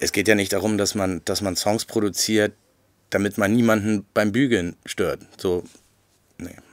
es geht ja nicht darum, dass man, dass man Songs produziert, damit man niemanden beim Bügeln stört. So, nee.